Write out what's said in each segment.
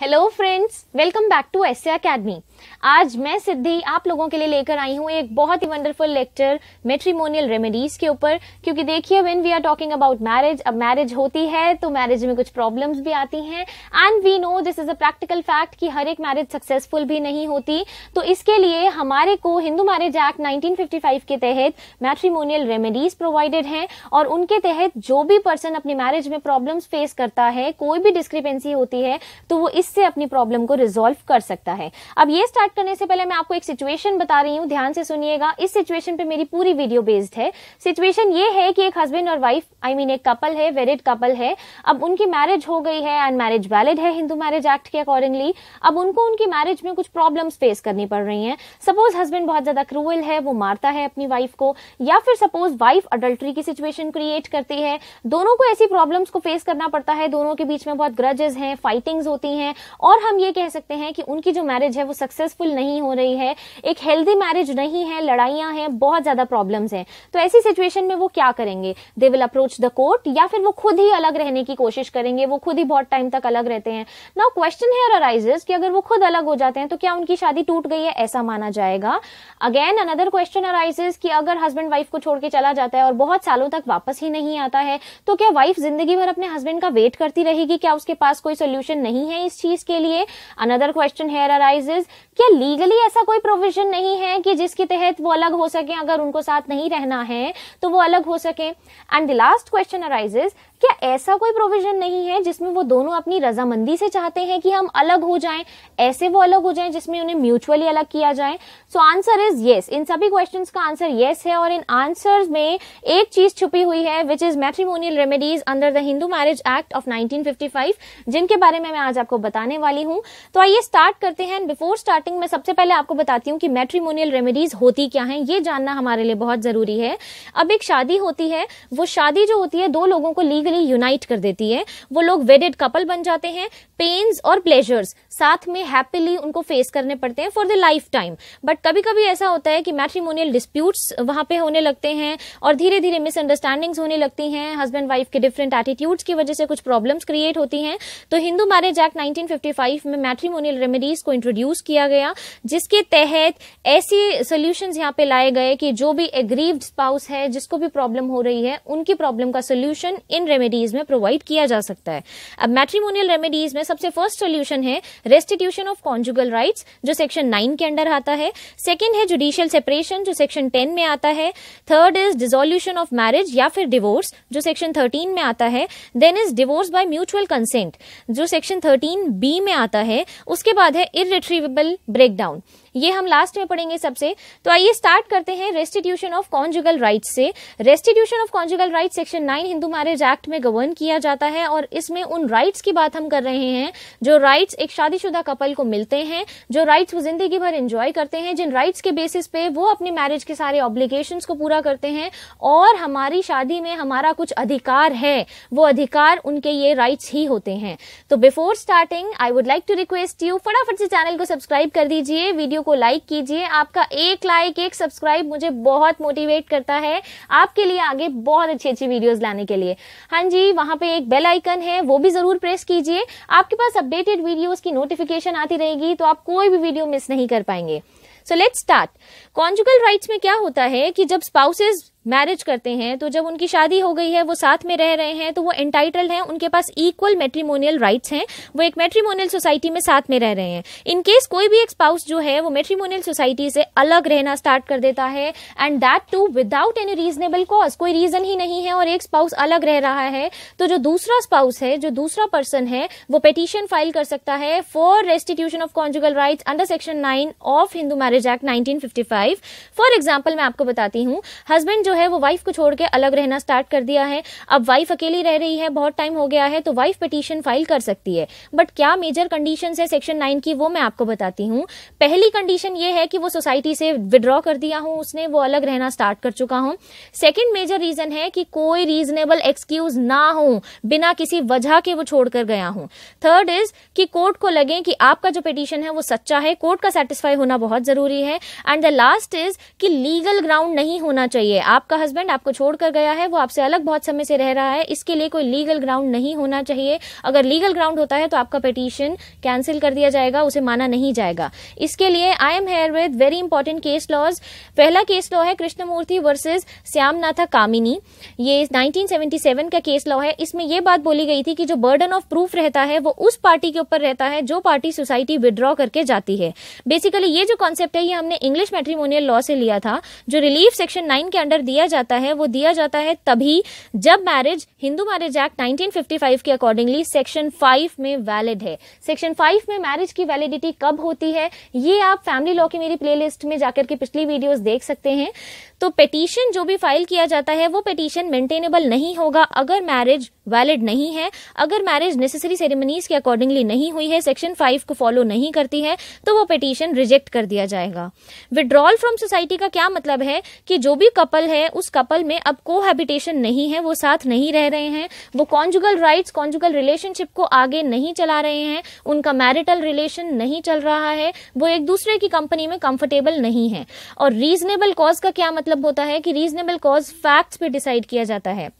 hello friends welcome back to S academy आज मैं सिद्धि आप लोगों के लिए लेकर आई हूँ एक बहुत ही वंडरफुल लेक्चर मेट्रीमोनियल रेमेडीज के ऊपर क्योंकि देखिए when we are talking about marriage अब मैरिज होती है तो मैरिज में कुछ प्रॉब्लम्स भी आती हैं and we know this is a practical fact कि हर एक मैरिज सक्सेसफुल भी नहीं होती तो इसके लिए हमारे को हिंदू मैरिज एक्ट नाइनटीन के तहत मैट्रीमोनियल रेमेडीज प्रोवाइडेड हैं और उनके तहत जो भी पर्सन अपनी मैरिज में प्रॉब्लम्स फेस करता है कोई भी डिस्क्रिपेंसी होती है तो वो इस इससे अपनी प्रॉब्लम को रिजोल्व कर सकता है अब ये स्टार्ट करने से पहले मैं आपको एक सिचुएशन बता रही हूँ ध्यान से सुनिएगा इस सिचुएशन पे मेरी पूरी वीडियो बेस्ड है सिचुएशन ये है कि एक हस्बैंड और वाइफ आई मीन एक कपल है वेरिड कपल है अब उनकी मैरिज हो गई है एंड मैरिज वैलिड है हिंदू मैरिज एक्ट के अकॉर्डिंगली अब उनको उनकी मैरिज में कुछ प्रॉब्लम फेस करनी पड़ रही है सपोज हस्बैंड बहुत ज्यादा क्रूअल है वो मारता है अपनी वाइफ को या फिर सपोज वाइफ अडल्ट्री की सिचुएशन क्रिएट करती है दोनों को ऐसी प्रॉब्लम्स को फेस करना पड़ता है दोनों के बीच में बहुत ग्रजेस हैं फाइटिंग्स होती हैं और हम ये कह सकते हैं कि उनकी जो मैरिज है वो सक्सेसफुल नहीं हो रही है एक हेल्दी मैरिज नहीं है लड़ाइयां हैं बहुत ज़्यादा प्रॉब्लम्स हैं तो ऐसी सिचुएशन में वो क्या करेंगे they will approach the court या फिर वो खुद ही अलग रहने की कोशिश करेंगे वो खुद ही बहुत टाइम तक अलग रहते हैं नाउ क्वेश्चन हेयर अराइजेस कि अगर वो खुद अलग हो जाते हैं तो क्या उनकी शादी टूट गई है ऐसा माना जाएगा अगेन अनदर क्वेश्चन अराइजेस कि अगर हस्बैंड वाइफ को छोड़ के चला जाता है और बहुत सालों तक वापस ही नहीं आता है तो क्या वाइफ जिंदगी भर अपने हस्बैंड का वेट करती रहेगी क्या उसके पास कोई सोल्यूशन नहीं है इस चीज चीज के लिए अनदर क्वेश्चन हेयर अराइजेज क्या लीगली ऐसा कोई प्रोविजन नहीं है कि जिसके तहत वो अलग हो सके अगर उनको साथ नहीं रहना है तो वो अलग हो सके and the last question arises क्या ऐसा कोई प्रोविजन नहीं है जिसमें वो दोनों अपनी रजामंदी से चाहते हैं कि हम अलग हो जाएं ऐसे वो अलग हो जाएं जिसमें उन्हें म्यूचुअली अलग किया जाए सो आंसर इज येस इन सभी क्वेश्चन का आंसर येस yes है और इन आंसर में एक चीज छुपी हुई है which is matrimonial remedies under the Hindu marriage act of nineteen जिनके बारे में मैं आज आपको बताने वाली हूँ तो आइए स्टार्ट करते हैं बिफोर स्टार्टिंग में सबसे पहले आपको बताती हूँ कि मैट्रीमोनियल रेमेडीज होती क्या है ये जानना हमारे लिए बहुत जरूरी है अब एक शादी होती है वो शादी जो होती है दो लोगों को लीग बेसिकली यूनाइट कर देती है वो लोग वेडेड कपल बन जाते हैं पेन्स और प्लेजर्स साथ में हैप्पीली उनको फेस करने पड़ते हैं for the lifetime but कभी कभी ऐसा होता है कि मैट्रीमोनियल डिस्प्यूट्स वहां पे होने लगते हैं और धीरे धीरे मिसअंडरस्टैंडिंग्स होने लगती हैं हस्बैंड वाइफ के डिफरेंट एटीट्यूड्स की वजह से कुछ प्रॉब्लम्स क्रिएट होती हैं तो हिंदू मैरिज एक्ट नाइनटीन में मैट्रीमोनियल रेमेडीज को इंट्रोड्यूस किया गया जिसके तहत ऐसे सोल्यूशन यहाँ पे लाए गए कि जो भी एग्रीव स्पाउस है जिसको भी प्रॉब्लम हो रही है उनकी प्रॉब्लम का सोल्यूशन इन रेमेडीज में प्रोवाइड किया जा सकता है अब मैट्रीमोनियल रेमेडीज में सबसे फर्स्ट सोल्यूशन है रेस्टिट्यूशन ऑफ कॉन्जुगल राइट्स जो सेक्शन नाइन के अंडर आता है सेकेंड है जुडिशियल सेपरेशन जो सेक्शन टेन में आता है third is dissolution of marriage या फिर डिवोर्स जो सेक्शन थर्टीन में आता है then is divorce by mutual consent जो सेक्शन थर्टीन बी में आता है उसके बाद है इरिट्रीवेबल ब्रेकडाउन ये हम लास्ट में पढ़ेंगे सबसे तो आइए स्टार्ट करते हैं रेस्टिट्यूशन ऑफ कॉन्जुगल राइट से restitution of conjugal right section nine Hindu marriage act में गवर्न किया जाता है और इसमें उन राइट्स की बात हम कर रहे हैं जो राइट्स एक शादीशुदा कपल को मिलते हैं जो राइट्स वो जिंदगी भर एंजॉय करते हैं जिन राइट्स के बेसिस पे वो अपनी मैरिज के सारे ऑब्लिगेशन को पूरा करते हैं और हमारी शादी में हमारा कुछ अधिकार है वो अधिकार उनके ये राइट्स ही होते हैं तो before starting I would like to request you फटाफट से चैनल को सब्सक्राइब कर दीजिए वीडियो को लाइक कीजिए आपका एक लाइक एक सब्सक्राइब मुझे बहुत मोटिवेट करता है आपके लिए आगे बहुत अच्छी अच्छी वीडियोज लाने के लिए हाँ जी वहां पे एक बेल आइकन है वो भी ज़रूर प्रेस कीजिए आपके पास अपडेटेड वीडियोज़ की नोटिफिकेशन आती रहेगी तो आप कोई भी वीडियो मिस नहीं कर पाएंगे so let's start conjugal rights में क्या होता है कि जब स्पाउसेज मैरिज करते हैं तो जब उनकी शादी हो गई है वो साथ में रह रहे हैं तो वो एंटाइटल हैं उनके पास इक्वल मेट्रीमोनियल राइट्स हैं वो एक मेट्रीमोनियल सोसाइटी में साथ में रह रहे हैं इन केस कोई भी एक स्पाउस जो है वो मेट्रीमोनियल सोसाइटी से अलग रहना स्टार्ट कर देता है and that too without any reasonable cause कोई रीजन ही नहीं है और एक स्पाउस अलग रह रहा है तो जो दूसरा स्पाउस है जो दूसरा पर्सन है वो पिटिशन फाइल कर सकता है for restitution of conjugal right under section nine of Hindu marriage act nineteen for example मैं आपको बताती हूँ हस्बैंड जो है वो वाइफ को छोड़ के अलग रहना स्टार्ट कर दिया है अब वाइफ अकेली रह रही है बहुत टाइम हो गया है तो वाइफ पिटीशन फाइल कर सकती है बट क्या मेजर कंडीशन है सेक्शन नाइन की वो मैं आपको बताती हूँ पहली कंडीशन ये है कि वो सोसाइटी से विड्रॉ कर दिया हूँ उसने वो अलग रहना स्टार्ट कर चुका हूँ सेकेंड मेजर रीजन है कि कोई रीजनेबल एक्सक्यूज ना हो बिना किसी वजह के वो छोड़कर गया हूँ थर्ड इज कि कोर्ट को लगे कि आपका जो पिटीशन है वो सच्चा है कोर्ट का सेटिस्फाई होना बहुत जरूरी है एंड द लास्ट इज कि लीगल ग्राउंड नहीं होना चाहिए आप आपका हस्बैंड आपको छोड़कर गया है वो आपसे अलग बहुत समय से रह रहा है इसके लिए कोई लीगल ग्राउंड नहीं होना चाहिए अगर लीगल ग्राउंड होता है तो आपका पिटीशन कैंसिल कर दिया जाएगा उसे माना नहीं जाएगा इसके लिए I am here with very important case laws पहला केस लॉ है कृष्णमूर्ति वर्सेज श्यामनाथा कामिनी ये नाइनटीन का केस लॉ है इसमें यह बात बोली गई थी कि जो बर्डन ऑफ प्रूफ रहता है वो उस पार्टी के ऊपर रहता है जो पार्टी सोसाइटी विड्रॉ करके जाती है बेसिकली ये जो कॉन्सेप्ट है ये हमने इंग्लिश मेट्रीमोनियल लॉ से लिया था जो रिलीफ सेक्शन नाइन के अंडर दिया दिया जाता है वो दिया जाता है तभी जब मैरिज हिंदू मैरिज एक्ट 1955 के अकॉर्डिंगली सेक्शन 5 में वैलिड है सेक्शन 5 में मैरिज की वैलिडिटी कब होती है ये आप फैमिली लॉ की मेरी प्लेलिस्ट में जाकर के पिछली वीडियोस देख सकते हैं तो पिटीशन जो भी फाइल किया जाता है वो पिटीशन मेंटेनेबल नहीं होगा अगर मैरिज वैलिड नहीं है अगर मैरिज नेसेसरी सेरेमनीज के अकॉर्डिंगली नहीं हुई है सेक्शन फाइव को फॉलो नहीं करती है तो वो पिटीशन रिजेक्ट कर दिया जाएगा विड्रॉल फ्रॉम सोसाइटी का क्या मतलब है कि जो भी कपल है उस कपल में अब हैबिटेशन नहीं है वो साथ नहीं रह रहे हैं वो कॉन्जुगल राइट्स कॉन्जुगल रिलेशनशिप को आगे नहीं चला रहे हैं उनका मैरिटल रिलेशन नहीं चल रहा है वो एक दूसरे की कंपनी में कंफर्टेबल नहीं है और रीजनेबल कॉज का क्या मतलब मतलब होता है कि रीजनेबल कॉज फैक्ट्स पे डिसाइड किया जाता है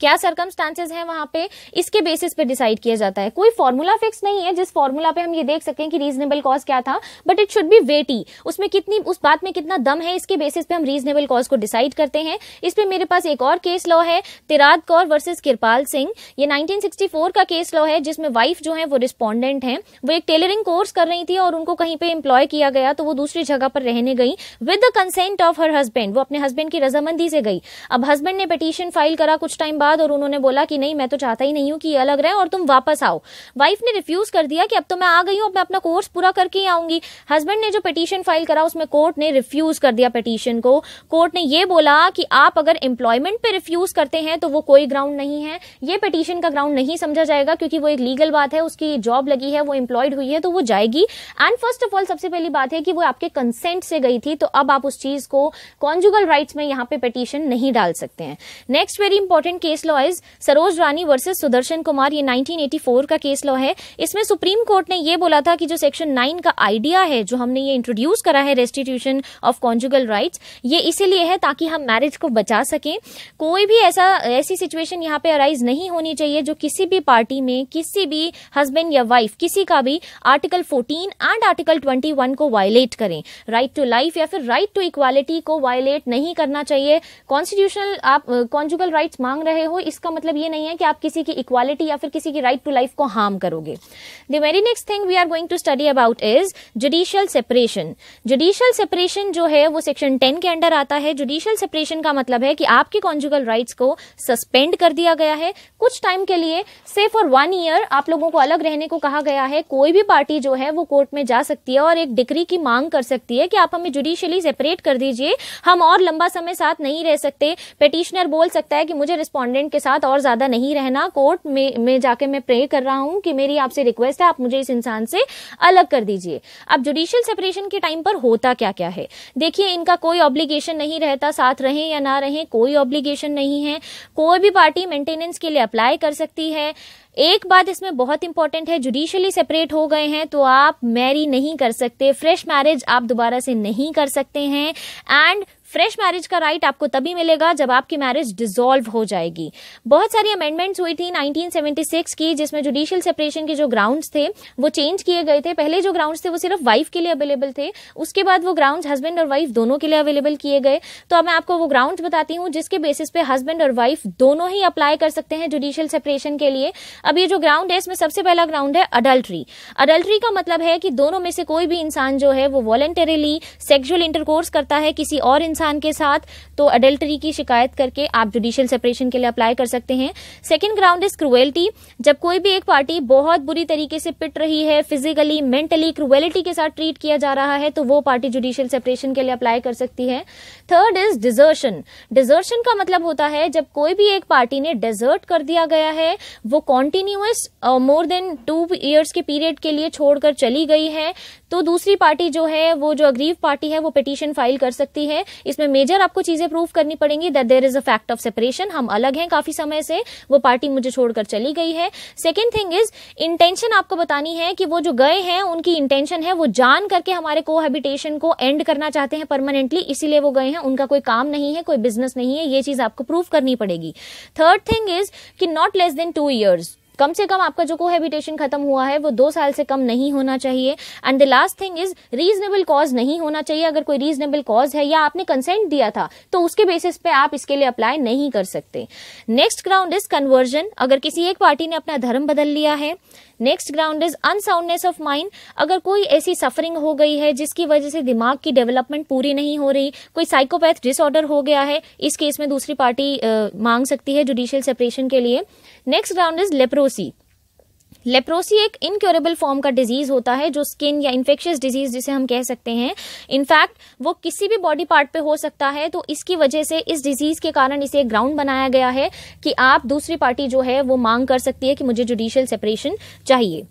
क्या सर्कमस्टांसेस हैं वहां पे इसके बेसिस पे डिसाइड किया जाता है कोई फॉर्मूला फिक्स नहीं है जिस फॉर्मूला पे हम ये देख सकें कि रीजनेबल कॉज क्या था but it should be weighty उसमें कितनी उस बात में कितना दम है इसके बेसिस पे हम रीजनेबल कॉज को डिसाइड करते हैं इस पे मेरे पास एक और केस लॉ है तिराद कौर वर्सेज किरपाल सिंह ये नाइनटीन का केस लॉ है जिसमें वाइफ जो है वो रिस्पॉन्डेंट है वो एक टेलरिंग कोर्स कर रही थी और उनको कहीं पे इम्प्लॉय किया गया तो वो दूसरी जगह पर रहने गई with the consent of her husband वो अपने हस्बैंड की रजामंदी से गई अब हस्बैंड ने पटिशन फाइल करा कुछ टाइम बाद बाद और उन्होंने बोला कि नहीं मैं तो चाहता ही नहीं हूँ कि ये अलग रहे और तुम वापस आओ वाइफ ने रिफ्यूज कर दिया कि अब तो मैं आ गई हूँ अब मैं अपना कोर्स पूरा करके ही आऊंगी हस्बैंड ने जो पिटीशन फाइल करा उसमें कोर्ट ने रिफ्यूज कर दिया पिटीशन को कोर्ट ने ये बोला कि आप अगर एम्प्लॉयमेंट पे रिफ्यूज करते हैं तो वो कोई ग्राउंड नहीं है ये पिटीशन का ग्राउंड नहीं समझा जाएगा क्योंकि वो एक लीगल बात है उसकी जॉब लगी है वो एम्प्लॉयड हुई है तो वो जाएगी एंड फर्स्ट ऑफ ऑल सबसे पहली बात है कि वो आपके कंसेंट से गई थी तो अब आप उस चीज को कॉन्जुगल राइट्स में यहाँ पे पिटीशन नहीं डाल सकते हैं next very important case case law is Saroj Rani versus Sudarshan Kumar ये 1984 का केस लॉ है इसमें सुप्रीम कोर्ट ने ये बोला था कि जो सेक्शन नाइन का आइडिया है जो हमने ये इंट्रोड्यूस करा है रेस्टिट्यूशन ऑफ कॉन्जुगल राइट्स ये इसीलिए है ताकि हम मैरिज को बचा सकें कोई भी ऐसा ऐसी सिचुएशन यहाँ पे अराइज नहीं होनी चाहिए जो किसी भी पार्टी में किसी भी हस्बैंड या वाइफ किसी का भी article fourteen and article twenty को वायलेट करें राइट टू लाइफ या फिर राइट टू इक्वालिटी को वायलेट नहीं करना चाहिए कॉन्स्टिट्यूशनल आप कॉन्जुगल राइट्स मांग रहे हो इसका मतलब ये नहीं है कि आप किसी की इक्वालिटी या फिर किसी की राइट टू लाइफ को हार्म करोगे the very next thing we are going to study about is judicial separation judicial separation जो है वो सेक्शन टेन के अंडर आता है जुडिशियल सेपरेशन का मतलब है कि आपके कॉन्जुगल राइट्स को सस्पेंड कर दिया गया है कुछ टाइम के लिए से फॉर वन ईयर आप लोगों को अलग रहने को कहा गया है कोई भी पार्टी जो है वो कोर्ट में जा सकती है और एक डिग्री की मांग कर सकती है कि आप हमें जुडिशियली सेपरेट कर दीजिए हम और लंबा समय साथ नहीं रह सकते पिटिशनर बोल सकता है कि मुझे रिस्पॉन्डेंट डिपेंडेंट के साथ और ज़्यादा नहीं रहना कोर्ट में में जाके मैं प्रे कर रहा हूँ कि मेरी आपसे रिक्वेस्ट है आप मुझे इस इंसान से अलग कर दीजिए अब जुडिशियल सेपरेशन के टाइम पर होता क्या क्या है देखिए इनका कोई ऑब्लिगेशन नहीं रहता साथ रहें या ना रहें कोई ऑब्लिगेशन नहीं है कोई भी पार्टी मेंटेनेंस के लिए अप्लाई कर सकती है एक बात इसमें बहुत इंपॉर्टेंट है जुडिशियली सेपरेट हो गए हैं तो आप मैरी नहीं कर सकते फ्रेश मैरिज आप दोबारा से नहीं कर सकते हैं एंड फ्रेश मैरिज का राइट आपको तभी मिलेगा जब आपकी मैरिज डिजोल्व हो जाएगी बहुत सारी अमेंडमेंट्स हुई थी 1976 की जिसमें जुडिशियल सेपरेशन के जो ग्राउंड्स थे वो चेंज किए गए थे पहले जो ग्राउंड्स थे वो सिर्फ वाइफ के लिए अवेलेबल थे उसके बाद वो ग्राउंड हस्बैंड और वाइफ दोनों के लिए अवेलेबल किए गए तो अब मैं आपको वो ग्राउंड बताती हूँ जिसके बेसिस पे हस्बैंड और वाइफ दोनों ही अप्लाई कर सकते हैं जुडिशियल सेपरेशन के लिए अब ये जो ग्राउंड है इसमें सबसे पहला ग्राउंड है अडल्ट्री अडल्ट्री का मतलब है कि दोनों में से कोई भी इंसान जो है वो वॉलेंटरीली सेक्शुअल इंटरकोर्स करता है किसी और इंसान के साथ तो अडल्टरी की शिकायत करके आप जुडिशियल सेपरेशन के लिए अप्लाई कर सकते हैं सेकेंड ग्राउंड इज क्रुएल्टी जब कोई भी एक पार्टी बहुत बुरी तरीके से पिट रही है फिजिकली मेंटली क्रुएलिटी के साथ ट्रीट किया जा रहा है तो वो पार्टी जुडिशियल सेपरेशन के लिए अप्लाई कर सकती है थर्ड इज डिजर्शन डिजर्शन का मतलब होता है जब कोई भी एक पार्टी ने डिजर्ट कर दिया गया है वो continuous more than two years के पीरियड के लिए छोड़कर चली गई है तो दूसरी पार्टी जो है वो जो अग्रीव पार्टी है वो पिटीशन फाइल कर सकती है इसमें मेजर आपको चीजें प्रूव करनी पड़ेंगी that there is a fact of separation हम अलग हैं काफी समय से वो पार्टी मुझे छोड़कर चली गई है सेकेंड थिंग इज इंटेंशन आपको बतानी है कि वो जो गए हैं उनकी इंटेंशन है वो जान करके हमारे कोहेबिटेशन को एंड करना चाहते हैं परमानेंटली इसीलिए वो गए हैं उनका कोई काम नहीं है कोई बिजनेस नहीं है ये चीज आपको प्रूव करनी पड़ेगी थर्ड थिंग इज कि not less than two years कम से कम आपका जो कोहेबिटेशन खत्म हुआ है वो दो साल से कम नहीं होना चाहिए and the last thing is reasonable cause नहीं होना चाहिए अगर कोई रीजनेबल कॉज है या आपने कंसेंट दिया था तो उसके बेसिस पे आप इसके लिए अप्लाई नहीं कर सकते नेक्स्ट ग्राउंड इज कन्वर्जन अगर किसी एक पार्टी ने अपना धर्म बदल लिया है next ground is unsoundness of mind अगर कोई ऐसी सफरिंग हो गई है जिसकी वजह से दिमाग की डेवलपमेंट पूरी नहीं हो रही कोई साइकोपैथ डिसऑर्डर हो गया है इस केस में दूसरी पार्टी मांग सकती है जुडिशियल सेपरेशन के लिए next ground is leprosy leprosy एक इनक्योरेबल फॉर्म का डिजीज होता है जो स्किन या इन्फेक्शियस डिजीज जिसे हम कह सकते हैं इनफैक्ट वो किसी भी बॉडी पार्ट पे हो सकता है तो इसकी वजह से इस डिजीज के कारण इसे ग्राउंड बनाया गया है कि आप दूसरी पार्टी जो है वो मांग कर सकती है कि मुझे जुडिशियल सेपरेशन चाहिए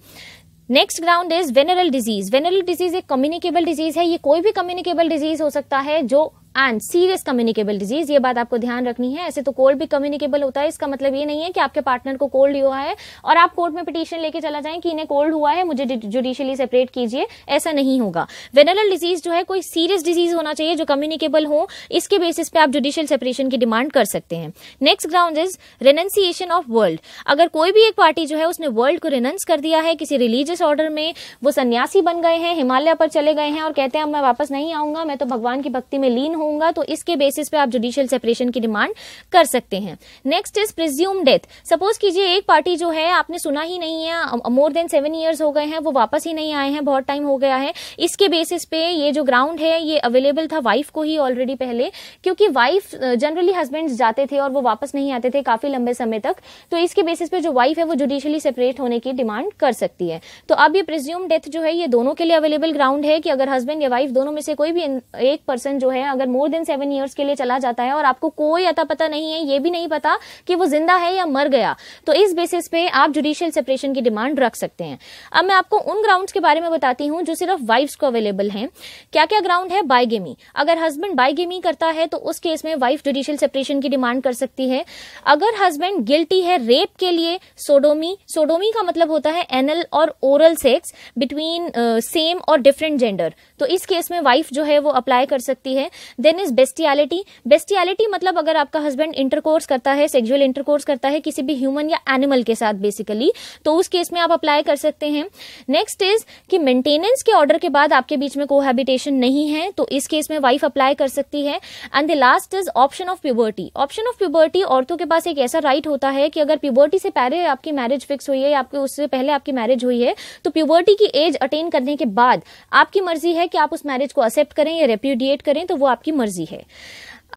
next ground is venereal disease venereal disease एक कम्युनिकेबल डिजीज है ये कोई भी कम्युनिकेबल डिजीज हो सकता है जो एंड सीरियस कम्युनिकेबल डिजीज ये बात आपको ध्यान रखनी है ऐसे तो कोल्ड भी कम्युनिकेबल होता है इसका मतलब ये नहीं है कि आपके पार्टनर को कोल्ड हुआ है और आप कोर्ट में पिटिशन लेके चला जाए कि इन्हें कोल्ड हुआ है मुझे जुडिशियली सेपरेट कीजिए ऐसा नहीं होगा वेनरल डिजीज जो है कोई सीरियस डिजीज होना चाहिए जो कम्युनिकेबल हो इसके बेसिस पे आप जुडिशियल सेपरेशन की डिमांड कर सकते हैं next ground is renunciation of world अगर कोई भी एक पार्टी जो है उसने वर्ल्ड को रेनेंस कर दिया है किसी रिलीजियस ऑर्डर में वो सन्यासी बन गए हैं हिमालय पर चले गए हैं और कहते हैं मैं वापस नहीं आऊंगा मैं तो भगवान की भक्ति में लीन हूं होगा तो इसके बेसिस पे आप जुडिशियल सेपरेशन की डिमांड कर सकते हैं next is presumed death suppose कीजिए एक पार्टी जो है आपने सुना ही नहीं है मोर देन सेवन ईयर्स हो गए हैं वो वापस ही नहीं आए हैं बहुत टाइम हो गया है इसके बेसिस पे ये जो ग्राउंड है ये अवेलेबल था वाइफ को ही ऑलरेडी पहले क्योंकि वाइफ जनरली हस्बैंड जाते थे और वो वापस नहीं आते थे काफी लंबे समय तक तो इसके बेसिस पे जो वाइफ है वो जुडिशियली सेपरेट होने की डिमांड कर सकती है तो अब ये प्रिज्यूम डेथ जो है ये दोनों के लिए अवेलेबल ग्राउंड है कि अगर हस्बैंड या वाइफ दोनों में से कोई भी एक पर्सन जो है अगर मोर देन सेवन ईयर्स के लिए चला जाता है और आपको कोई अता पता नहीं है ये भी नहीं पता कि वो जिंदा है या मर गया तो इस बेसिस पे आप जुडिशियल सेपरेशन की डिमांड रख सकते हैं अब मैं आपको उन ग्राउंड के बारे में बताती हूँ जो सिर्फ वाइफ्स को अवेलेबल है क्या क्या ग्राउंड है बाईगेमी अगर हस्बैंड बाईगेमी करता है तो उस केस में वाइफ जुडिशियल सेपरेशन की डिमांड कर सकती है अगर हस्बैंड गिल्टी है रेप के लिए सोडोमी सोडोमी का मतलब होता है एनल और ओरल सेक्स बिटवीन सेम और डिफरेंट जेंडर तो इस केस में वाइफ जो है वो अप्लाई कर सकती है देन इज बेस्टियालिटी बेस्टियालिटी मतलब अगर आपका हस्बैंड इंटरकोर्स करता है सेक्जुअल इंटरकोर्स करता है किसी भी ह्यूमन या एनिमल के साथ बेसिकली तो उस केस में आप अप्लाई कर सकते हैं नेक्स्ट इज कि मेंटेनेंस के ऑर्डर के बाद आपके बीच में कोहैबिटेशन नहीं है तो इस केस में वाइफ अप्लाई कर सकती है and the last is option of puberty option of puberty औरतों के पास एक ऐसा राइट right होता है कि अगर प्यूबर्टी से पहले आपकी मैरिज फिक्स हुई है या आपके उससे पहले आपकी मैरिज हुई है तो प्यूबर्टी की एज अटेन करने के बाद आपकी मर्जी है कि आप उस मैरिज को एक्सेप्ट करें या रेप्यूडिएट करें तो वो आप आपकी मर्जी है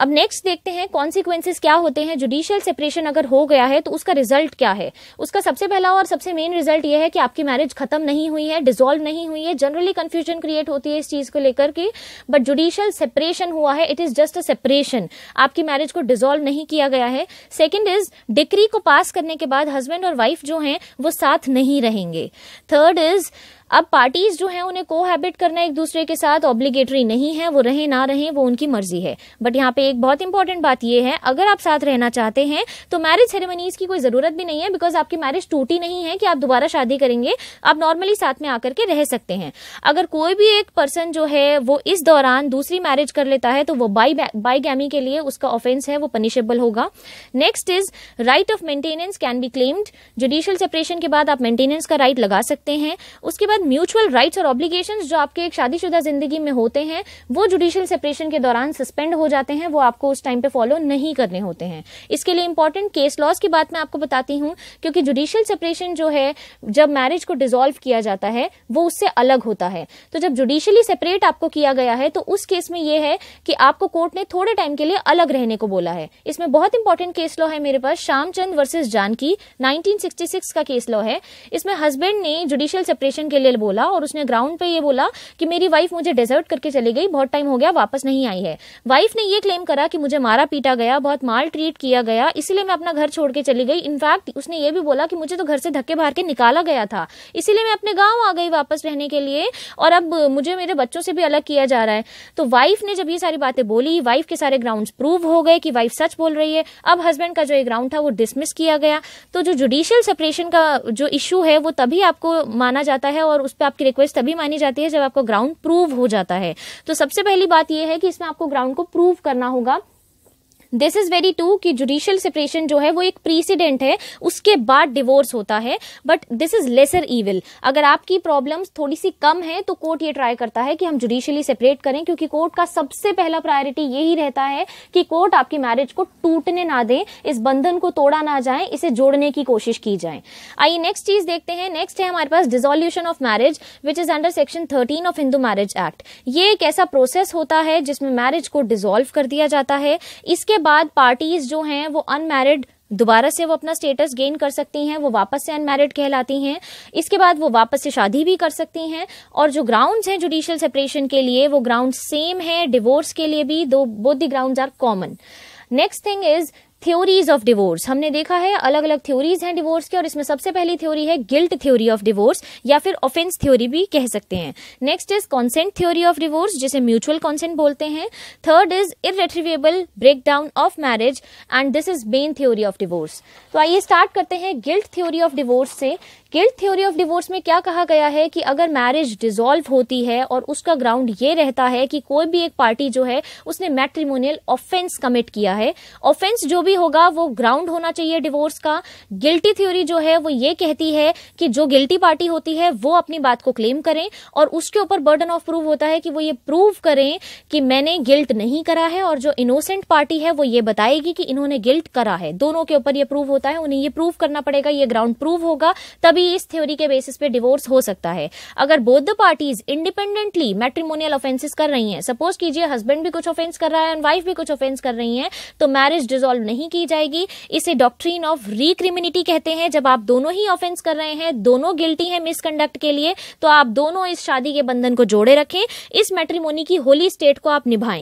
अब नेक्स्ट देखते हैं कॉन्सिक्वेंसेस क्या होते हैं जुडिशियल सेपरेशन अगर हो गया है तो उसका रिजल्ट क्या है उसका सबसे पहला और सबसे मेन रिजल्ट यह है कि आपकी मैरिज खत्म नहीं हुई है डिजोल्व नहीं हुई है जनरली कंफ्यूजन क्रिएट होती है इस चीज को लेकर के बट जुडिशियल सेपरेशन हुआ है it is just a separation आपकी मैरिज को डिजोल्व नहीं किया गया है सेकेंड इज डिक्री को पास करने के बाद हस्बैंड और वाइफ जो है वो साथ नहीं रहेंगे थर्ड इज अब पार्टीज जो हैं उन्हें कोहैबिट करना एक दूसरे के साथ ऑब्लिगेटरी नहीं है वो रहे ना रहे वो उनकी मर्जी है बट यहाँ पे एक बहुत इंपॉर्टेंट बात ये है अगर आप साथ रहना चाहते हैं तो मैरिज सेरेमनीज की कोई ज़रूरत भी नहीं है बिकॉज आपकी मैरिज टूटी नहीं है कि आप दोबारा शादी करेंगे आप नॉर्मली साथ में आकर के रह सकते हैं अगर कोई भी एक पर्सन जो है वो इस दौरान दूसरी मैरिज कर लेता है तो वो बाई बाईगैमी के लिए उसका ऑफेंस है वो पनिशेबल होगा next is right of maintenance can be claimed judicial separation के बाद आप मेंटेनेंस का राइट लगा सकते हैं उसके बाद अंदर म्यूचुअल राइट्स और ऑब्लिगेशंस जो आपके एक शादीशुदा जिंदगी में होते हैं वो जुडिशियल सेपरेशन के दौरान सस्पेंड हो जाते हैं वो आपको उस टाइम पे फॉलो नहीं करने होते हैं इसके लिए इंपॉर्टेंट केस लॉज की बात मैं आपको बताती हूँ क्योंकि जुडिशियल सेपरेशन जो है जब मैरिज को डिजोल्व किया जाता है वो उससे अलग होता है तो जब जुडिशियली सेपरेट आपको किया गया है तो उस केस में यह है कि आपको कोर्ट ने थोड़े टाइम के लिए अलग रहने को बोला है इसमें बहुत इंपॉर्टेंट केस लॉ है मेरे पास श्यामचंद वर्सेज जानकी सिक्स का केस लॉ है इसमें हस्बैंड ने जुडिशियल सेपरेशन के लिए मटेरियल बोला और उसने ग्राउंड पे ये बोला कि मेरी वाइफ मुझे डिजर्ट करके चली गई बहुत टाइम हो गया वापस नहीं आई है वाइफ ने ये क्लेम करा कि मुझे मारा पीटा गया बहुत माल ट्रीट किया गया इसीलिए मैं अपना घर छोड़ के चली गई इनफैक्ट उसने ये भी बोला कि मुझे तो घर से धक्के बाहर के निकाला गया था इसीलिए मैं अपने गाँव आ गई वापस रहने के लिए और अब मुझे मेरे बच्चों से भी अलग किया जा रहा है तो वाइफ ने जब ये सारी बातें बोली वाइफ के सारे ग्राउंड प्रूव हो गए कि वाइफ सच बोल रही है अब हस्बैंड का जो ये ग्राउंड था वो डिसमिस किया गया तो जो जुडिशियल सेपरेशन का जो इश्यू है वो तभी आपको माना जाता है और और उस पर आपकी रिक्वेस्ट तभी मानी जाती है जब आपको ग्राउंड प्रूव हो जाता है तो सबसे पहली बात यह है कि इसमें आपको ग्राउंड को प्रूव करना होगा दिस इज वेरी टू कि जुडिशियल सेपरेशन जो है वो एक प्रीसीडेंट है उसके बाद डिवोर्स होता है but this is lesser evil अगर आपकी प्रॉब्लम्स थोड़ी सी कम है तो कोर्ट ये ट्राई करता है कि हम जुडिशियली सेपरेट करें क्योंकि कोर्ट का सबसे पहला प्रायोरिटी यही रहता है कि कोर्ट आपकी मैरिज को टूटने ना दें इस बंधन को तोड़ा ना जाए इसे जोड़ने की कोशिश की जाए आइए नेक्स्ट चीज देखते हैं नेक्स्ट है हमारे पास dissolution of marriage which is under section thirteen of Hindu marriage act ये एक ऐसा प्रोसेस होता है जिसमें मैरिज को डिजोल्व कर दिया जाता है इसके बाद पार्टीज जो हैं वो अनमैरिड दोबारा से वो अपना स्टेटस गेन कर सकती हैं वो वापस से अनमैरिड कहलाती हैं इसके बाद वो वापस से शादी भी कर सकती हैं और जो ग्राउंड्स हैं जुडिशियल सेपरेशन के लिए वो ग्राउंड सेम है डिवोर्स के लिए भी दो both the ground are common next thing is theories of divorce हमने देखा है अलग अलग थ्योरीज हैं डिवोर्स की और इसमें सबसे पहली थ्योरी है गिल्ट थ्योरी ऑफ डिवोर्स या फिर ऑफेंस थ्योरी भी कह सकते हैं next is consent theory of divorce जिसे म्यूचुअल कॉन्सेंट बोलते हैं third is irretrievable break down of marriage and this is bane theory of divorce तो आइए स्टार्ट करते हैं गिल्ट थ्योरी ऑफ डिवोर्स से गिल्ट थ्योरी ऑफ डिवोर्स में क्या कहा गया है कि अगर मैरिज डिजोल्व होती है और उसका ग्राउंड ये रहता है कि कोई भी एक पार्टी जो है उसने मैट्रीमोनियल ऑफेंस कमिट किया है ऑफेंस जो भी होगा वो ग्राउंड होना चाहिए डिवोर्स का गिल्टी थ्योरी जो है वो ये कहती है कि जो गिल्टी पार्टी होती है वो अपनी बात को क्लेम करें और उसके ऊपर बर्डन ऑफ प्रूव होता है कि वो ये प्रूव करें कि मैंने गिल्ट नहीं करा है और जो इनोसेंट पार्टी है वो ये बताएगी कि इन्होंने गिल्ट करा है दोनों के ऊपर ये प्रूव होता है उन्हें ये प्रूव करना पड़ेगा ये ग्राउंड प्रूव होगा तभी भी इस थ्योरी के बेसिस पे डिवोर्स हो सकता है अगर both the parties independently matrimonial offences कर रही हैं सपोज कीजिए हस्बैंड भी कुछ ऑफेंस कर रहा है एंड वाइफ भी कुछ ऑफेंस कर रही है तो मैरिज डिजोल्व नहीं की जाएगी इसे डॉक्ट्रीन ऑफ रिक्रिमिनिटी कहते हैं जब आप दोनों ही ऑफेंस कर रहे हैं दोनों गिल्टी है मिसकंडक्ट के लिए तो आप दोनों इस शादी के बंधन को जोड़े रखें इस मैट्रिमोनी की होली स्टेट को आप निभाएं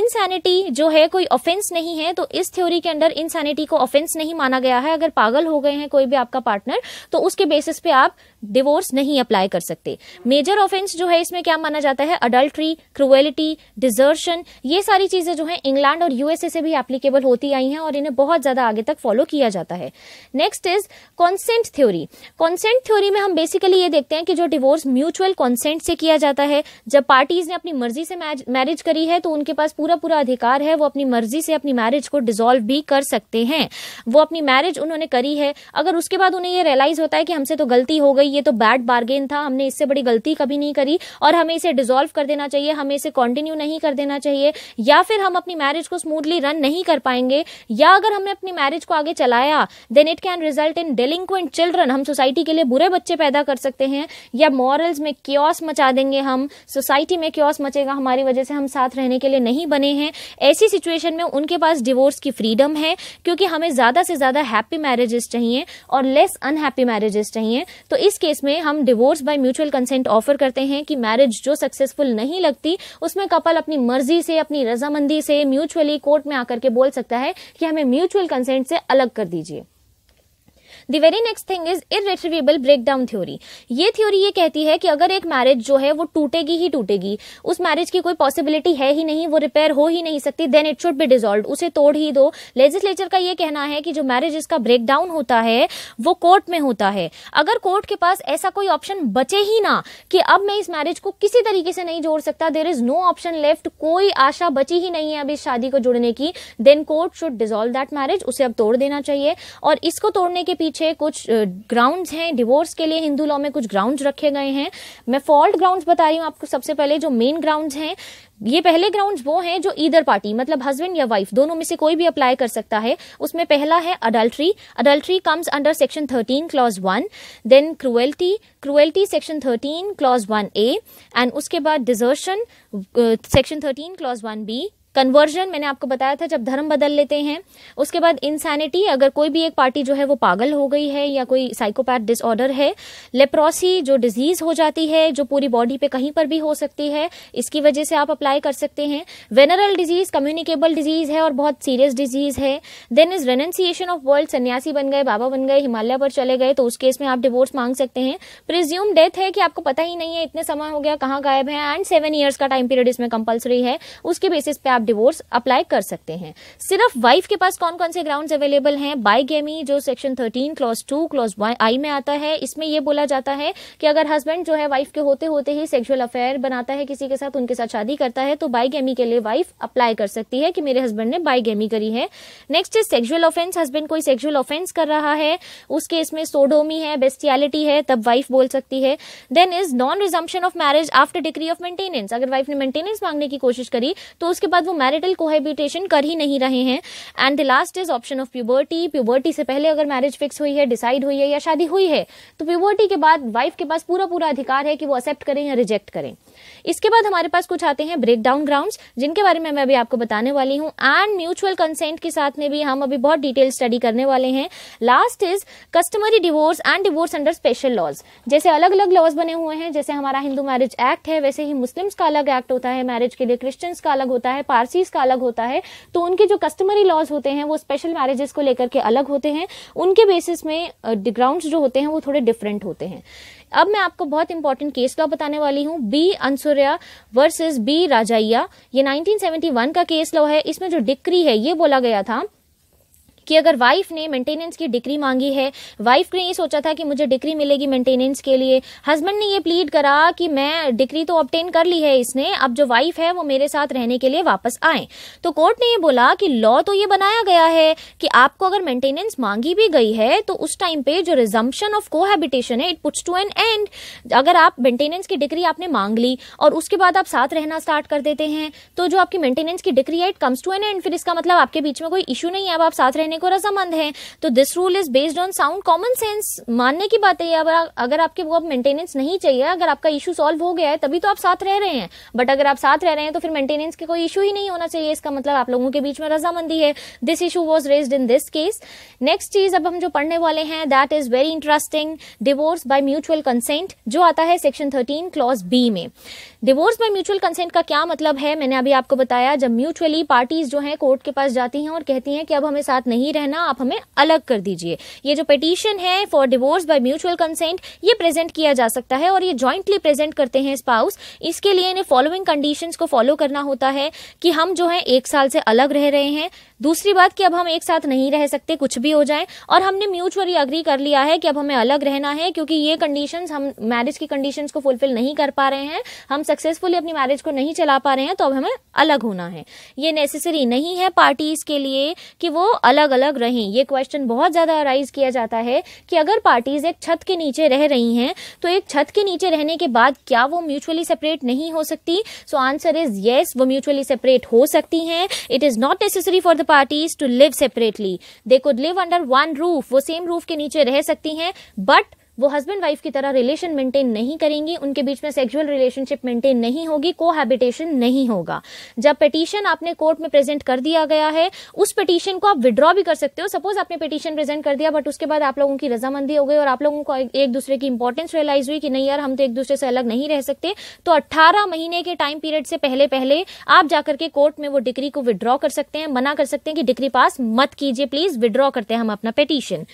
इनसैनिटी जो है कोई ऑफेंस नहीं है तो इस थ्योरी के अंडर इनसैनिटी को ऑफेंस नहीं माना गया है अगर पागल हो गए हैं कोई भी आपका पार्टनर तो उसके बेसिस पे आप डिवोर्स नहीं अप्लाई कर सकते मेजर ऑफेंस जो है इसमें क्या माना जाता है अडल्ट्री क्रुएलिटी डिजर्शन ये सारी चीजें जो है इंग्लैंड और यूएसए से भी एप्लीकेबल होती आई हैं और इन्हें बहुत ज्यादा आगे तक फॉलो किया जाता है next is consent theory consent theory में हम बेसिकली ये देखते हैं कि जो डिवोर्स म्यूचुअल कॉन्सेंट से किया जाता है जब पार्टीज ने अपनी मर्जी से मैरिज करी है तो उनके पास पूरा पूरा अधिकार है वो अपनी मर्जी से अपनी मैरिज को डिजोल्व भी कर सकते हैं वो अपनी मैरिज उन्होंने करी है अगर उसके बाद उन्हें ये रियलाइज होता है कि हमसे तो गलती हो गई भाई ये तो बैड बार्गेन था हमने इससे बड़ी गलती कभी नहीं करी और हमें इसे डिजोल्व कर देना चाहिए हमें इसे कॉन्टिन्यू नहीं कर देना चाहिए या फिर हम अपनी मैरिज को स्मूथली रन नहीं कर पाएंगे या अगर हमने अपनी मैरिज को आगे चलाया then it can result in delinquent children हम सोसाइटी के लिए बुरे बच्चे पैदा कर सकते हैं या मॉरल्स में क्योस मचा देंगे हम सोसाइटी में क्योस मचेगा हमारी वजह से हम साथ रहने के लिए नहीं बने हैं ऐसी सिचुएशन में उनके पास डिवोर्स की फ्रीडम है क्योंकि हमें ज़्यादा से ज़्यादा हैप्पी मैरिजेस चाहिए और लेस अनहैप्पी मैरिजेस चाहिए तो इस केस में हम divorce by mutual consent offer करते हैं कि मैरिज जो सक्सेसफुल नहीं लगती उसमें कपल अपनी मर्जी से अपनी रजामंदी से म्यूचुअली कोर्ट में आकर के बोल सकता है कि हमें म्यूचुअल कंसेंट से अलग कर दीजिए the very next thing is irretrievable breakdown theory ये थ्योरी ये कहती है कि अगर एक मैरिज जो है वो टूटेगी ही टूटेगी उस मैरिज की कोई पॉसिबिलिटी है ही नहीं वो रिपेयर हो ही नहीं सकती then it should be dissolve उसे तोड़ ही दो लेजिस्लेचर का ये कहना है कि जो मैरिज इसका ब्रेकडाउन होता है वो कोर्ट में होता है अगर कोर्ट के पास ऐसा कोई ऑप्शन बचे ही ना कि अब मैं इस मैरिज को किसी तरीके से नहीं जोड़ सकता there is no option left कोई आशा बची ही नहीं है अब इस शादी को जुड़ने की then court should dissolve that marriage उसे अब तोड़ देना चाहिए और इसको तोड़ने के पीछे पीछे कुछ ग्राउंड्स हैं डिवोर्स के लिए हिंदू लॉ में कुछ ग्राउंड्स रखे गए हैं मैं फॉल्ट ग्राउंड्स बता रही हूँ आपको सबसे पहले जो मेन ग्राउंड्स हैं ये पहले ग्राउंड्स वो हैं जो ईदर पार्टी मतलब हस्बैंड या वाइफ दोनों में से कोई भी अप्लाई कर सकता है उसमें पहला है adultery adultery comes under section thirteen clause one then cruelty cruelty section thirteen clause one A and उसके बाद desertion section thirteen clause one B conversion मैंने आपको बताया था जब धर्म बदल लेते हैं उसके बाद इंसैनिटी अगर कोई भी एक पार्टी जो है वो पागल हो गई है या कोई साइकोपैथ डिसऑर्डर है लेप्रोसी जो डिजीज हो जाती है जो पूरी बॉडी पे कहीं पर भी हो सकती है इसकी वजह से आप अप्लाई कर सकते हैं वेनरल डिजीज कम्युनिकेबल डिजीज है और बहुत सीरियस डिजीज है then is renunciation of world सन्यासी बन गए बाबा बन गए हिमालय पर चले गए तो उस केस में आप डिवोर्स मांग सकते हैं प्रिज्यूम डेथ है कि आपको पता ही नहीं है इतने समय हो गया कहाँ गायब है एंड सेवन ईयर्स का टाइम पीरियड इसमें कंपल्सरी है उसके बेसिस पे आप आप डिवोर्स अप्लाई कर सकते हैं सिर्फ वाइफ के पास कौन कौन से ग्राउंड अवेलेबल हैं बाई गेमी जो section thirteen clause two clause I में आता है इसमें यह बोला जाता है कि अगर हस्बैंड जो है वाइफ के होते होते ही सेक्सुअल अफेयर बनाता है किसी के साथ उनके साथ शादी करता है तो बाई गेमी के लिए वाइफ अप्लाई कर सकती है कि मेरे हस्बैंड ने बाई गेमी करी है next is sexual offence husband कोई सेक्सुअल ऑफेंस कर रहा है उस केस में सोडोमी है बेस्टियालिटी है तब वाइफ बोल सकती है then is non resumption of marriage after degree of maintenance अगर वाइफ ने मेंटेनेंस मांगने की कोशिश करी तो उसके बाद वो मैरिटल कोहेबिटेशन कर ही नहीं रहे हैं and the last is option of puberty puberty से पहले अगर मैरिज फिक्स हुई है डिसाइड हुई है या शादी हुई है तो प्यूबर्टी के बाद वाइफ के पास पूरा पूरा अधिकार है कि वो एक्सेप्ट करें या रिजेक्ट करें इसके बाद हमारे पास कुछ आते हैं ब्रेक डाउन ग्राउंड जिनके बारे में मैं अभी आपको बताने वाली हूँ एंड म्यूचुअल कंसेंट के साथ में भी हम अभी बहुत डिटेल स्टडी करने वाले हैं last is customary divorce and divorce under special laws जैसे अलग अलग लॉज बने हुए हैं जैसे हमारा हिंदू मैरिज एक्ट है वैसे ही मुस्लिम्स का अलग एक्ट होता है मैरिज के लिए क्रिश्चियंस का अलग होता है पारसीज का अलग होता है तो उनके जो कस्टमरी लॉज होते हैं वो स्पेशल मैरिजेस को लेकर के अलग होते हैं उनके बेसिस में ग्राउंड जो होते हैं वो थोड़े डिफरेंट होते हैं अब मैं आपको बहुत इंपॉर्टेंट केस लॉ बताने वाली हूँ B Ansuriya versus B Rajaiah ये 1971 का केस लॉ है इसमें जो डिक्री है ये बोला गया था कि अगर वाइफ ने मेंटेनेंस की डिग्री मांगी है वाइफ ने ये सोचा था कि मुझे डिग्री मिलेगी मेंटेनेंस के लिए हस्बैंड ने ये प्लीड करा कि मैं डिग्री तो ऑप्टेन कर ली है इसने अब जो वाइफ है वो मेरे साथ रहने के लिए वापस आए तो कोर्ट ने ये बोला कि लॉ तो ये बनाया गया है कि आपको अगर मेंटेनेंस मांगी भी गई है तो उस टाइम पे जो रिजम्पन ऑफ कोहैबिटेशन है it puts to an end अगर आप मेंटेनेंस की डिग्री आपने मांग ली और उसके बाद आप साथ रहना स्टार्ट कर देते हैं तो जो आपकी मेंटेनेंस की डिग्री है it comes to an end फिर इसका मतलब आपके बीच में कोई इशू नहीं है अब आप साथ रहने को रजामंद है तो this rule is based on sound common sense मानने की बात है अगर अगर आपके वो अब मेंटेनेंस नहीं चाहिए अगर आपका इशू सॉल्व हो गया है तभी तो आप साथ रह रहे हैं बट अगर आप साथ रह रहे हैं तो फिर मेंटेनेंस के कोई इशू ही नहीं होना चाहिए इसका मतलब आप लोगों के बीच में रजामंदी है this issue was raise in this case next चीज अब हम जो पढ़ने वाले हैं that is very interesting divorce by mutual consent जो आता है सेक्शन थर्टीन क्लॉज बी में डिवोर्स बाय म्यूचुअल कंसेंट का क्या मतलब है मैंने अभी आपको बताया जब म्यूचुअली पार्टीज जो है कोर्ट के पास जाती हैं और कहती हैं कि अब हमें साथ नहीं नहीं रहना आप हमें अलग कर दीजिए ये जो पिटिशन है for divorce by mutual consent ये प्रेजेंट किया जा सकता है और ये ज्वाइंटली प्रेजेंट करते हैं स्पाउस इसके लिए इन्हें फॉलोइंग कंडीशन को फॉलो करना होता है कि हम जो है एक साल से अलग रह रहे हैं दूसरी बात कि अब हम एक साथ नहीं रह सकते कुछ भी हो जाए और हमने म्यूचुअली अग्री कर लिया है कि अब हमें अलग रहना है क्योंकि ये कंडीशन हम मैरिज की कंडीशन को फुलफिल नहीं कर पा रहे हैं हम सक्सेसफुली अपनी मैरिज को नहीं चला पा रहे हैं तो अब हमें अलग होना है ये नेसेसरी नहीं है पार्टीज के लिए कि वो अलग अलग रहें ये क्वेश्चन बहुत ज़्यादा अराइज किया जाता है कि अगर पार्टीज एक छत के नीचे रह रही हैं तो एक छत के नीचे रहने के बाद क्या वो म्यूचुअली सेपरेट नहीं हो सकती सो आंसर इज येस वो म्यूचुअली सेपरेट हो सकती हैं it is not necessary for the parties to live separately they could live under one roof वो सेम रूफ के नीचे रह सकती हैं बट वो हस्बैंड वाइफ की तरह रिलेशन मेंटेन नहीं करेंगी उनके बीच में सेक्सुअल रिलेशनशिप मेंटेन नहीं होगी कोहैबिटेशन नहीं होगा जब पिटीशन आपने कोर्ट में प्रेजेंट कर दिया गया है उस पिटीशन को आप विड्रॉ भी कर सकते हो सपोज आपने पिटीशन प्रेजेंट कर दिया बट उसके बाद आप लोगों की रजामंदी हो गई और आप लोगों को एक दूसरे की इंपॉर्टेंस रियलाइज हुई कि नहीं यार हम तो एक दूसरे से अलग नहीं रह सकते तो अट्ठारह महीने के टाइम पीरियड से पहले पहले आप जाकर के कोर्ट में वो डिग्री को विड्रॉ कर सकते हैं मना कर सकते हैं कि डिग्री पास मत कीजिए प्लीज विड्रॉ करते हैं हम अपना पिटीशन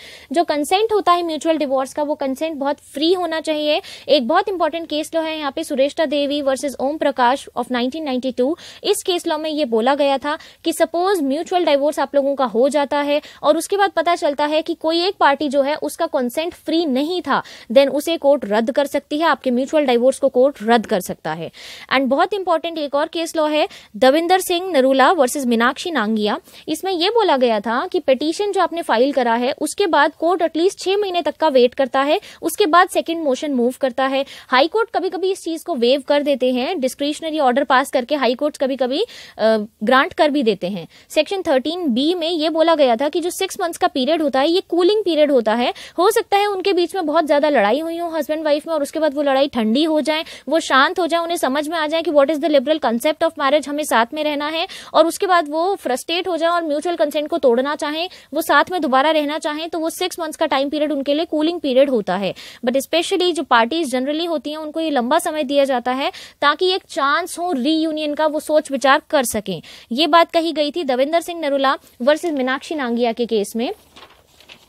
जो कंसेंट होता है म्यूचुअल डिवोर्स का वो कंसेंट बहुत फ्री होना चाहिए एक बहुत इंपॉर्टेंट केस लॉ है यहाँ पे सुरेश्ता देवी वर्सेज ओम प्रकाश ऑफ 1992 इस केस लॉ में ये बोला गया था कि सपोज म्यूचुअल डाइवोर्स आप लोगों का हो जाता है और उसके बाद पता चलता है कि कोई एक पार्टी जो है उसका कंसेंट फ्री नहीं था देन उसे कोर्ट रद्द कर सकती है आपके म्यूचुअल डाइवोर्स को कोर्ट रद्द कर सकता है एंड बहुत इंपॉर्टेंट एक और केस लॉ है दविंदर सिंह नरूला वर्सेज मीनाक्षी नांगिया इसमें यह बोला गया था कि पिटीशन जो आपने फाइल करा है उसके बाद कोर्ट एटलीस्ट छह महीने तक का वेट करता है उसके बाद सेकेंड मोशन मूव करता है हाईकोर्ट कभी कभी इस चीज को वेव कर देते हैं डिस्क्रिप्शनरी ऑर्डर पास करके हाईकोर्ट कभी कभी ग्रांट कर भी देते हैं सेक्शन थर्टीन बी में यह बोला गया था कि जो सिक्स मंथ्स का पीरियड होता है ये कूलिंग पीरियड होता है हो सकता है उनके बीच में बहुत ज्यादा लड़ाई हुई हो हस्बैंड वाइफ में और उसके बाद वो लड़ाई ठंडी हो जाए वो शांत हो जाए उन्हें समझ में आ जाए कि what is the liberal concept of marriage हमें साथ में रहना है और उसके बाद वो फ्रस्ट्रेट हो जाए और म्यूचुअल कंसेंट को तोड़ना चाहें वो साथ में दोबारा रहना चाहें तो वो सिक्स मंथ्स का टाइम पीरियड उनके लिए कूलिंग पीरियड होता है होता है बट स्पेशली जो पार्टीज जनरली होती हैं उनको ये लंबा समय दिया जाता है ताकि एक चांस हो रीयूनियन का वो सोच विचार कर सकें ये बात कही गई थी दविंदर सिंह नरुला वर्सेज मीनाक्षी नांगिया के केस में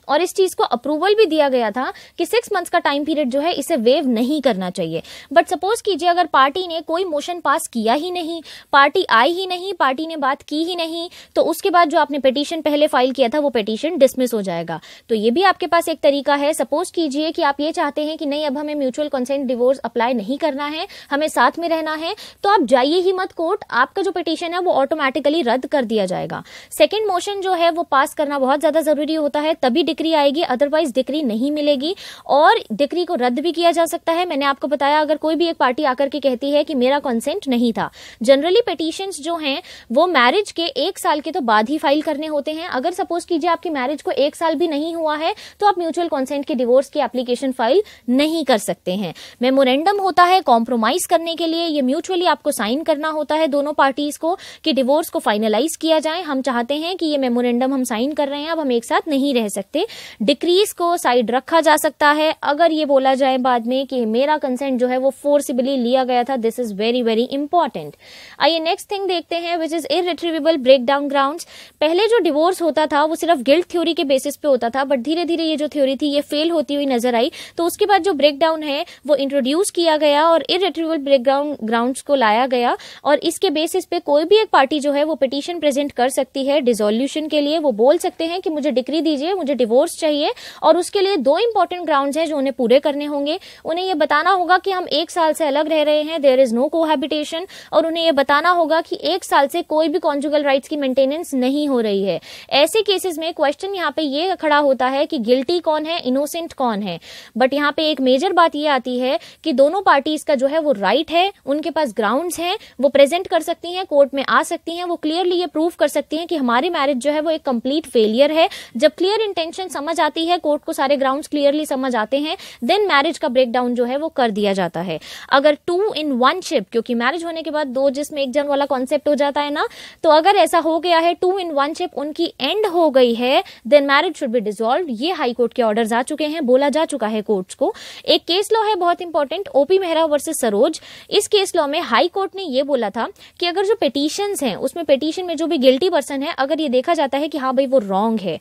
और इस चीज को अप्रूवल भी दिया गया था कि सिक्स मंथ्स का टाइम पीरियड जो है इसे वेव नहीं करना चाहिए बट सपोज कीजिए अगर पार्टी ने कोई मोशन पास किया ही नहीं पार्टी आई ही नहीं पार्टी ने बात की ही नहीं तो उसके बाद जो आपने पिटीशन पहले फाइल किया था वो पिटीशन डिसमिस हो जाएगा तो ये भी आपके पास एक तरीका है सपोज कीजिए कि आप ये चाहते हैं कि नहीं अब हमें म्यूचुअल कंसेंट डिवोर्स अप्लाई नहीं करना है हमें साथ में रहना है तो आप जाइए ही मत कोर्ट आपका जो पिटीशन है वो ऑटोमेटिकली रद्द कर दिया जाएगा सेकेंड मोशन जो है वो पास करना बहुत ज्यादा जरूरी होता है तभी डिक्री आएगी अदरवाइज डिक्री नहीं मिलेगी और डिक्री को रद्द भी किया जा सकता है मैंने आपको बताया अगर कोई भी एक पार्टी आकर के कहती है कि मेरा कंसेंट नहीं था जनरली पिटिशन जो हैं वो मैरिज के एक साल के तो बाद ही फाइल करने होते हैं अगर सपोज कीजिए आपकी मैरिज को एक साल भी नहीं हुआ है तो आप म्यूचुअल कॉन्सेंट के डिवोर्स की एप्लीकेशन फाइल नहीं कर सकते हैं मेमोरेंडम होता है कॉम्प्रोमाइज करने के लिए ये म्यूचुअली आपको साइन करना होता है दोनों पार्टीज को कि डिवोर्स को फाइनलाइज किया जाए हम चाहते हैं कि ये मेमोरेंडम हम साइन कर रहे हैं अब हम एक साथ नहीं रह सकते में डिक्रीज को साइड रखा जा सकता है अगर ये बोला जाए बाद में कि मेरा कंसेंट जो है वो फोर्सिबली लिया गया था this is very very important आइए नेक्स्ट थिंग देखते हैं which is irretrievable break down ground पहले जो डिवोर्स होता था वो सिर्फ गिल्ट थ्योरी के बेसिस पे होता था बट धीरे धीरे ये जो थ्योरी थी ये फेल होती हुई नजर आई तो उसके बाद जो ब्रेक डाउन है वो इंट्रोड्यूस किया गया और इरिट्रीवेबल ब्रेक डाउन ग्राउंड को लाया गया और इसके बेसिस पे कोई भी एक पार्टी जो है वो पिटिशन प्रेजेंट कर सकती है डिजोल्यूशन के लिए वो बोल सकते हैं कि मुझे डिग्री दीजिए मुझे डिवोर्स डिवोर्स चाहिए और उसके लिए दो इंपॉर्टेंट ग्राउंड हैं जो उन्हें पूरे करने होंगे उन्हें यह बताना होगा कि हम एक साल से अलग रह रहे हैं देर इज नो कोहेबिटेशन और उन्हें यह बताना होगा कि एक साल से कोई भी कॉन्जुगल राइट्स की मेंटेनेंस नहीं हो रही है ऐसे केसेस में क्वेश्चन यहाँ पे ये खड़ा होता है कि गिल्टी कौन है इनोसेंट कौन है बट यहाँ पे एक मेजर बात यह आती है कि दोनों पार्टीज का जो है वो राइट है उनके पास ग्राउंड है वो प्रेजेंट कर सकती हैं कोर्ट में आ सकती हैं वो क्लियरली ये प्रूव कर सकती हैं कि हमारी मैरिज जो है वो एक कंप्लीट फेलियर है जब क्लियर इंटेंशन कंडीशन समझ आती है कोर्ट को सारे ग्राउंड क्लियरली समझ आते हैं देन मैरिज का ब्रेक जो है वो कर दिया जाता है अगर टू इन वन शिप क्योंकि मैरिज होने के बाद दो जिसमें एक जन वाला कॉन्सेप्ट हो जाता है ना तो अगर ऐसा हो गया है टू इन वन शिप उनकी एंड हो गई है then marriage should be dissolve ये हाई कोर्ट के ऑर्डर आ चुके हैं बोला जा चुका है कोर्ट को एक केस लॉ है बहुत important OP Mehra versus Saroj इस केस लॉ में हाई कोर्ट ने यह बोला था कि अगर जो पिटीशन है उसमें पिटीशन में जो भी गिल्टी पर्सन है अगर ये देखा जाता है कि हाँ भाई वो रॉन्ग है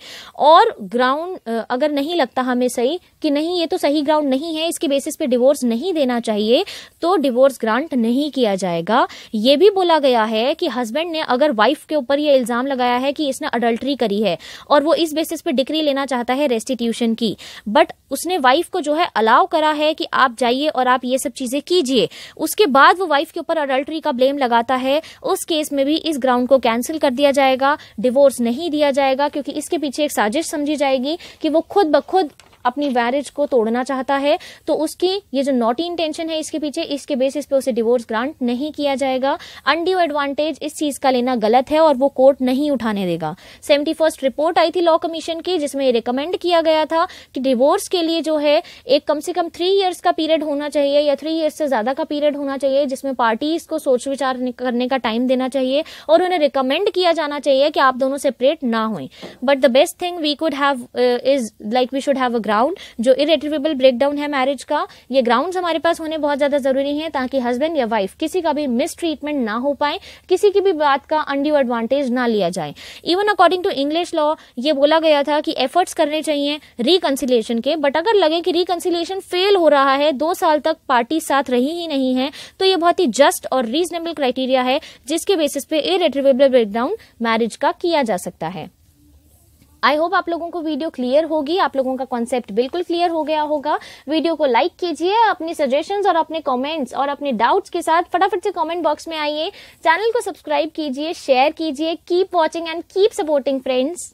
और ग्राउंड ग्राउंड अगर नहीं लगता हमें सही कि नहीं ये तो सही ग्राउंड नहीं है इसके बेसिस पे डिवोर्स नहीं देना चाहिए तो डिवोर्स ग्रांट नहीं किया जाएगा ये भी बोला गया है कि हस्बैंड ने अगर वाइफ के ऊपर ये इल्ज़ाम लगाया है कि इसने अडल्ट्री करी है और वो इस बेसिस पे डिग्री लेना चाहता है रेस्टिट्यूशन की बट उसने वाइफ को जो है अलाउ करा है कि आप जाइए और आप ये सब चीज़ें कीजिए उसके बाद वो वाइफ के ऊपर अडल्ट्री का ब्लेम लगाता है उस केस में भी इस ग्राउंड को कैंसिल कर दिया जाएगा डिवोर्स नहीं दिया जाएगा क्योंकि इसके पीछे एक साजिश समझी जाएगी जाएगी कि वो खुद ब खुद अपनी मैरिज को तोड़ना चाहता है तो उसकी ये जो नॉटी इंटेंशन है इसके पीछे इसके बेसिस पे उसे डिवोर्स ग्रांट नहीं किया जाएगा अनड्यू एडवांटेज इस चीज का लेना गलत है और वो कोर्ट नहीं उठाने देगा सेवेंटी फर्स्ट रिपोर्ट आई थी लॉ कमीशन की जिसमें रिकमेंड किया गया था कि डिवोर्स के लिए जो है एक कम से कम थ्री ईयर्स का पीरियड होना चाहिए या थ्री ईयर्स से ज्यादा का पीरियड होना चाहिए जिसमें पार्टीज को सोच विचार करने का टाइम देना चाहिए और उन्हें रिकमेंड किया जाना चाहिए कि आप दोनों सेपरेट ना हुए but the best thing we could have is like we should have a ground जो इरेटिवेबल ब्रेकडाउन है मैरिज का ये ग्राउंड हमारे पास होने बहुत ज्यादा जरूरी है ताकि हस्बैंड या वाइफ किसी का भी मिस ट्रीटमेंट ना हो पाए किसी की भी बात का अनड्यू एडवांटेज ना लिया जाए even according to English law ये बोला गया था कि एफर्ट्स करने चाहिए रिकन्सिलेशन के बट अगर लगे कि रिकन्सिलेशन फेल हो रहा है दो साल तक पार्टी साथ रही ही नहीं है तो ये बहुत ही जस्ट और रीजनेबल क्राइटेरिया है जिसके बेसिस पे इरेट्रिवेबल ब्रेकडाउन मैरिज का किया जा सकता है आई होप आप लोगों को वीडियो क्लियर होगी आप लोगों का कॉन्सेप्ट बिल्कुल क्लियर हो गया होगा वीडियो को लाइक कीजिए अपने सजेशन और अपने कॉमेंट्स और अपने डाउट्स के साथ फटाफट से कॉमेंट बॉक्स में आइए चैनल को सब्सक्राइब कीजिए शेयर कीजिए keep watching and keep supporting friends